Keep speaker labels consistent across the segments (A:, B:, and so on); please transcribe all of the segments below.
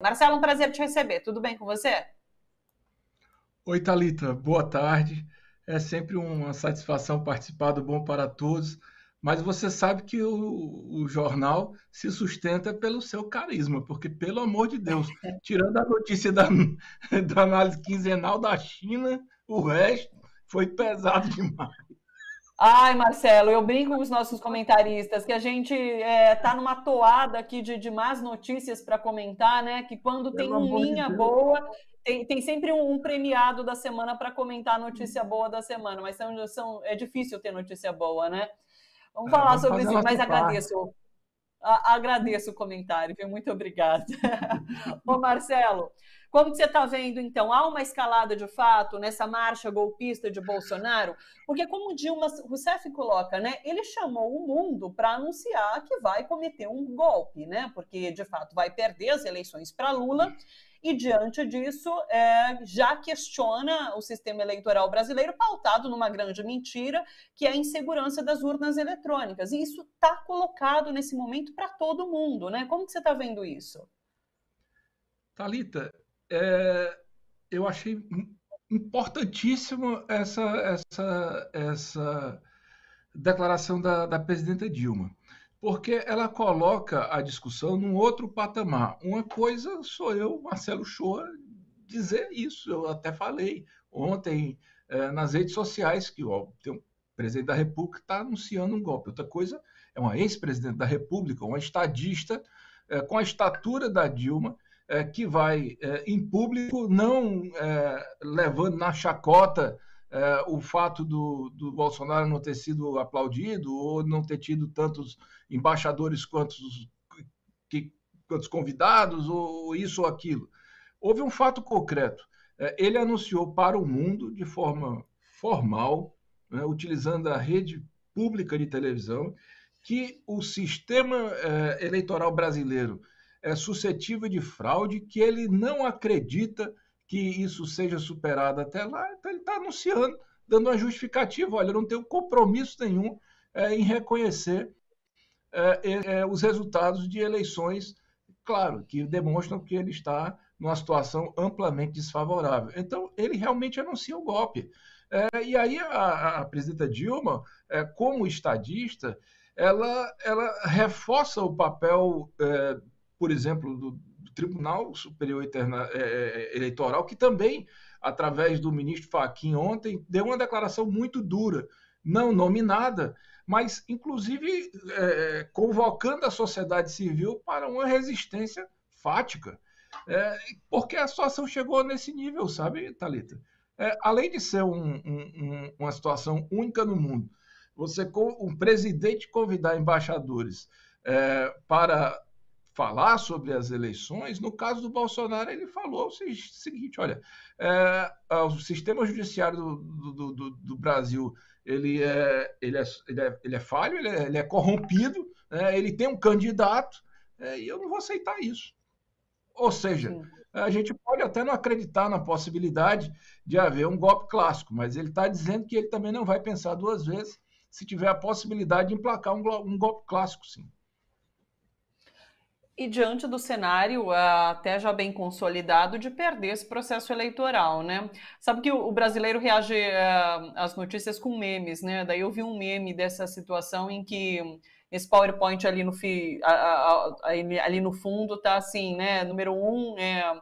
A: Marcelo, um prazer te receber. Tudo bem com você?
B: Oi, Talita. Boa tarde. É sempre uma satisfação participar do Bom para Todos. Mas você sabe que o, o, jornal se sustenta pelo seu carisma, porque, pelo amor de Deus, tirando a notícia da, da análise quinzenal da China, o resto foi pesado demais.
A: Ai, Marcelo, eu brinco com os nossos comentaristas que a gente está é, numa toada aqui de, de más notícias para comentar, né? Que quando tem uma linha boa, tem, tem sempre um, um premiado da semana para comentar a notícia boa da semana, mas são, são, é difícil ter notícia boa, né? Vamos falar sobre isso, mas agradeço. A, agradeço o comentário, viu? Muito obrigada. Ô, Marcelo. Como você está vendo, então, há uma escalada de fato nessa marcha golpista de Bolsonaro? Porque, como Dilma Rousseff coloca, né, ele chamou o mundo para anunciar que vai cometer um golpe, né? Porque, de fato, vai perder as eleições para Lula e, diante disso, é, já questiona o sistema eleitoral brasileiro, pautado numa grande mentira, que é a insegurança das urnas eletrônicas. E isso está colocado nesse momento para todo mundo, né? Como que você está vendo isso?
B: Talita, é, eu achei importantíssima essa, essa, essa declaração da, da presidenta Dilma, porque ela coloca a discussão num outro patamar. Uma coisa sou eu, Marcelo Shoa, dizer isso. Eu até falei ontem é, nas redes sociais que ó, tem um presidente da República está anunciando um golpe. Outra coisa é uma ex-presidente da República, uma estadista é, com a estatura da Dilma, é, que vai é, em público, não é, levando na chacota é, o fato do, do Bolsonaro não ter sido aplaudido ou não ter tido tantos embaixadores quantos, que, quantos convidados ou isso ou aquilo. Houve um fato concreto. É, ele anunciou para o mundo, de forma formal, né, utilizando a rede pública de televisão, que o sistema eleitoral brasileiro é suscetível de fraude, que ele não acredita que isso seja superado até lá, então ele está anunciando, dando uma justificativa. Olha, eu não tenho compromisso nenhum é, em reconhecer é, é, os resultados de eleições, claro, que demonstram que ele está numa situação amplamente desfavorável. Então, ele realmente anuncia o golpe. É, e aí, a, a presidenta Dilma, é, como estadista, ela, ela reforça o papel é, por exemplo, do, Tribunal Superior é, é, é, Eleitoral, que também, através do ministro Faquim ontem, deu uma declaração muito dura, não nominada, mas inclusive é, convocando a sociedade civil para uma resistência fática. É, porque a situação chegou nesse nível, sabe, Thalita? além de ser um, um, uma situação única no mundo, você, um presidente convidar embaixadores para falar sobre as eleições, no caso do Bolsonaro, ele falou o seguinte: olha, é, é, o sistema judiciário do, do, do, do Brasil ele é, ele é, ele é, ele é falho, ele é, ele é corrompido, né, ele tem um candidato, é, e eu não vou aceitar isso. Ou seja, Sim. a gente pode até não acreditar na possibilidade de haver um golpe clássico, mas ele está dizendo que ele também não vai pensar duas vezes se tiver a possibilidade de emplacar um, um golpe clássico, sim
A: e diante do cenário ah, até já bem consolidado de perder esse processo eleitoral, né? Sabe que o brasileiro reage ah, às notícias com memes, né? Daí eu vi um meme dessa situação em que esse PowerPoint ali no, fi, ali no fundo tá assim, né? Número um é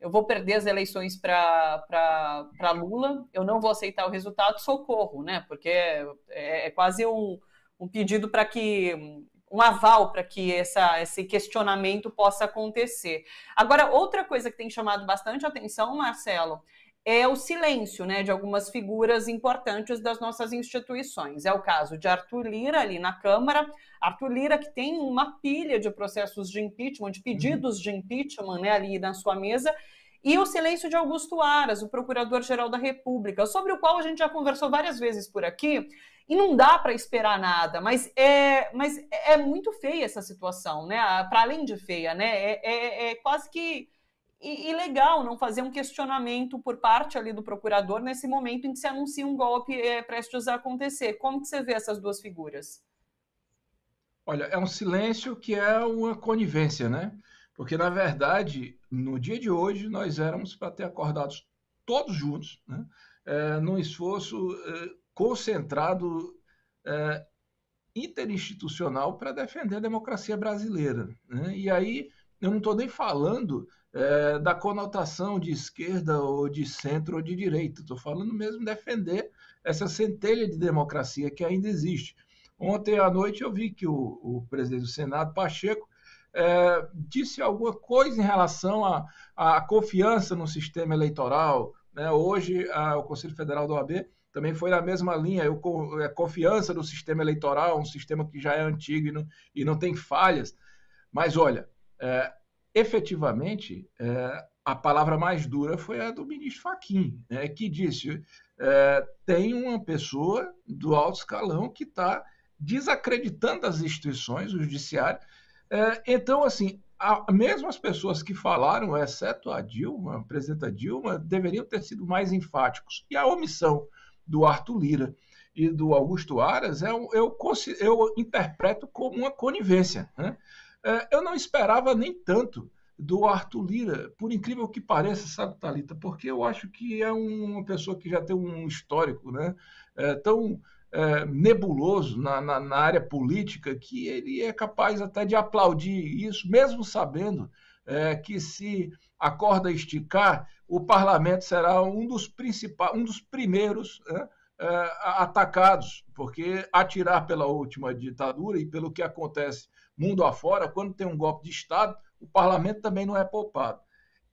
A: eu vou perder as eleições para Lula, eu não vou aceitar o resultado, socorro, né? Porque é, é, é quase um, um pedido para que um aval para que essa, esse questionamento possa acontecer. Agora, outra coisa que tem chamado bastante atenção, Marcelo, é o silêncio né, de algumas figuras importantes das nossas instituições. É o caso de Arthur Lira ali na Câmara. Arthur Lira, que tem uma pilha de processos de impeachment, de uhum. pedidos de impeachment né, ali na sua mesa, e o silêncio de Augusto Aras, o procurador-geral da República, sobre o qual a gente já conversou várias vezes por aqui, e não dá para esperar nada, mas é, mas é muito feia essa situação, né? Ah, para além de feia, né? É, é, é quase que ilegal não fazer um questionamento por parte ali do procurador nesse momento em que se anuncia um golpe é, prestes a acontecer. Como que você vê essas duas figuras?
B: Olha, é um silêncio que é uma conivência, né? Porque, na verdade, no dia de hoje, nós éramos para ter acordados todos juntos, né? é, num esforço é, concentrado é, interinstitucional para defender a democracia brasileira. Né? E aí eu não estou nem falando é, da conotação de esquerda ou de centro ou de direita, estou falando mesmo defender essa centelha de democracia que ainda existe. Ontem à noite eu vi que o, o presidente do Senado, Pacheco, é, disse alguma coisa em relação à confiança no sistema eleitoral. Né? Hoje, a, o Conselho Federal da OAB também foi na mesma linha. Eu, a é, confiança no sistema eleitoral, um sistema que já é antigo e não, e não tem falhas. Mas, olha, é, efetivamente, é, a palavra mais dura foi a do ministro Faquim, né, que disse: é, tem uma pessoa do alto escalão que está desacreditando as instituições, o judiciário, é, então, assim, a, mesmo as pessoas que falaram, exceto a Dilma, a presidenta Dilma, deveriam ter sido mais enfáticos. E a omissão do Arthur Lira e do Augusto Aras é eu, eu interpreto como uma conivência. Né? É, eu não esperava nem tanto do Arthur Lira, por incrível que pareça, sabe, Talita, porque eu acho que é um, uma pessoa que já tem um histórico, né? É, tão é, nebuloso na, na, na, área política que ele é capaz até de aplaudir isso, mesmo sabendo é, que se a corda esticar, o parlamento será um dos principais, um dos primeiros né, é, atacados, porque atirar pela última ditadura e pelo que acontece mundo afora, quando tem um golpe de Estado, o parlamento também não é poupado.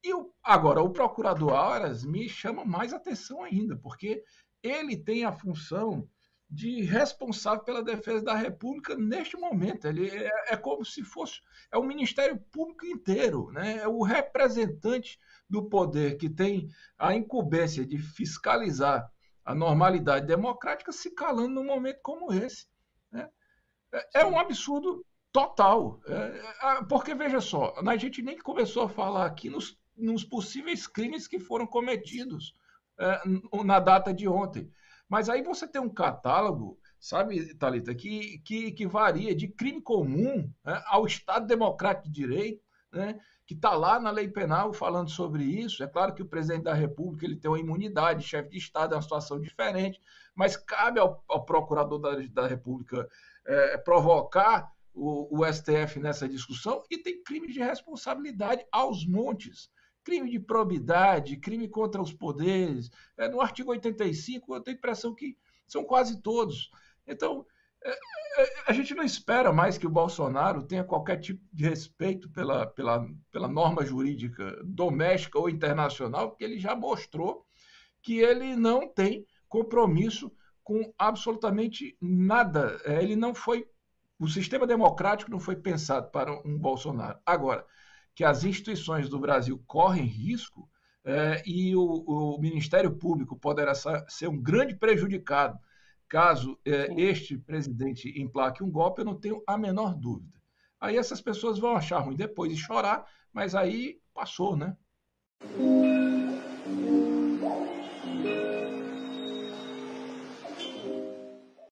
B: E o, agora, o procurador Aras me chama mais atenção ainda, porque ele tem a função de responsável pela defesa da República neste momento. Ele é, é, como se fosse é o Ministério Público inteiro, né? É o representante do poder que tem a incumbência de fiscalizar a normalidade democrática se calando num momento como esse. Né? É, é um absurdo total, é, é porque veja só, a gente nem começou a falar aqui nos, nos possíveis crimes que foram cometidos é, na data de ontem. Mas aí você tem um catálogo, sabe, Thalita, que, que, que varia de crime comum né, ao Estado Democrático de Direito, né, que está lá na lei penal falando sobre isso. É claro que o presidente da República ele tem uma imunidade, chefe de Estado é uma situação diferente, mas cabe ao, ao procurador da, da República é, provocar o, o STF nessa discussão e tem crime de responsabilidade aos montes crime de probidade, crime contra os poderes. É, no artigo 85, eu tenho a impressão que são quase todos. Então, é, é, a gente não espera mais que o Bolsonaro tenha qualquer tipo de respeito pela, pela, pela norma jurídica doméstica ou internacional, porque ele já mostrou que ele não tem compromisso com absolutamente nada. É, ele não foi. O sistema democrático não foi pensado para um Bolsonaro. Agora, que as instituições do Brasil correm risco é, e o, o, Ministério Público poderá ser um grande prejudicado caso é, este presidente implaque um golpe, eu não tenho a menor dúvida. Aí essas pessoas vão achar ruim depois e chorar, mas aí passou, né?